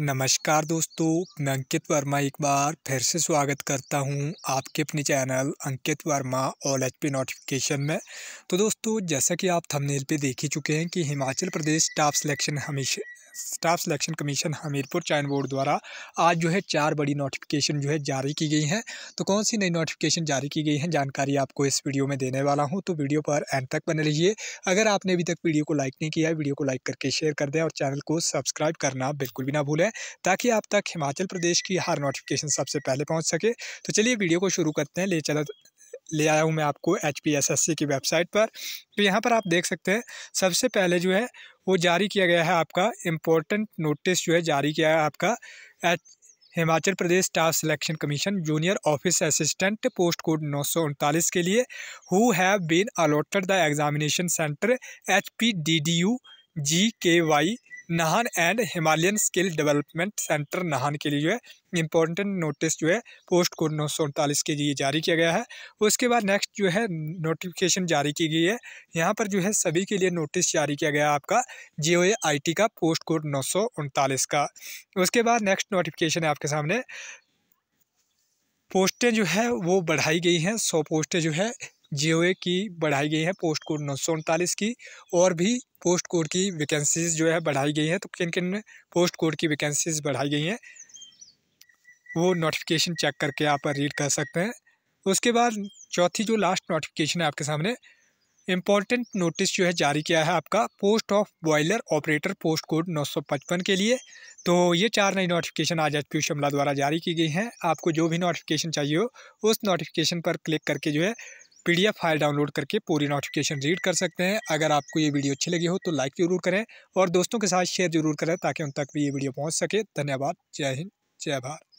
नमस्कार दोस्तों मैं अंकित वर्मा एक बार फिर से स्वागत करता हूं आपके अपने channel Ankit Verma all H P notification में तो दोस्तों जैसा कि आप थंबनेल पे देख ही चुके हैं कि हिमाचल प्रदेश स्टाफ सिलेक्शन हमेशा स्टाफ सिलेक्शन कमीशन हमीरपुर चयन बोर्ड द्वारा आज जो है चार बड़ी नोटिफिकेशन जो है जारी की गई हैं तो कौन सी नई नोटिफिकेशन जारी की गई हैं जानकारी आपको इस वीडियो में देने वाला हूं तो वीडियो पर एंड तक बने रहिए अगर आपने अभी तक वीडियो को लाइक नहीं किया है वीडियो को लाइक करके शेयर कर दें और चैनल को सब्सक्राइब करना बिल्कुल भी ना भूलें ताकि आप तक हिमाचल प्रदेश की हर नोटिफिकेशन सबसे पहले पहुँच सके तो चलिए वीडियो को शुरू करते हैं ले चला ले आया हूँ मैं आपको एच की वेबसाइट पर तो यहाँ पर आप देख सकते हैं सबसे पहले जो है वो जारी किया गया है आपका इम्पोर्टेंट नोटिस जो है जारी किया है आपका H Himachal Pradesh staff selection commission junior office assistant post code नौ के लिए who have been allotted the examination centre H P D D U G K Y Nahan and Himalayan skill development centre Nahan के लिए जो है इम्पोर्टेंट नोटिस जो है पोस्ट कोड नौ सौ उनतालीस के लिए जारी किया गया है उसके बाद नेक्स्ट जो है नोटिफिकेशन जारी की गई है यहाँ पर जो है सभी के लिए नोटिस जारी किया गया है आपका जे ओ आई टी का पोस्ट कोड नौ सौ उनतालीस का उसके बाद नेक्स्ट नोटिफिकेशन है आपके सामने पोस्टें जो है वो बढ़ाई गई हैं सौ पोस्टें जो है जी की बढ़ाई गई है पोस्ट कोड नौ सौ उनतालीस की और भी पोस्ट कोड की वैकेंसीज जो है बढ़ाई गई है तो किन किन पोस्ट कोड की वैकेंसीज बढ़ाई गई हैं वो नोटिफिकेशन चेक करके आप रीड कर सकते हैं उसके बाद चौथी जो लास्ट नोटिफिकेशन है आपके सामने इम्पॉर्टेंट नोटिस जो है जारी किया है आपका post of boiler operator post code 955 के लिए तो ये चार नई नोटिफिकेशन आज एच शिमला द्वारा जारी की गई हैं आपको जो भी नोटिफिकेशन चाहिए हो उस नोटिफिकेशन पर क्लिक करके जो है पीडीएफ फाइल डाउनलोड करके पूरी नोटिफिकेशन रीड कर सकते हैं अगर आपको ये वीडियो अच्छी लगी हो तो लाइक जरूर करें और दोस्तों के साथ शेयर जरूर करें ताकि उन तक भी ये वीडियो पहुँच सके धन्यवाद जय हिंद जय भारत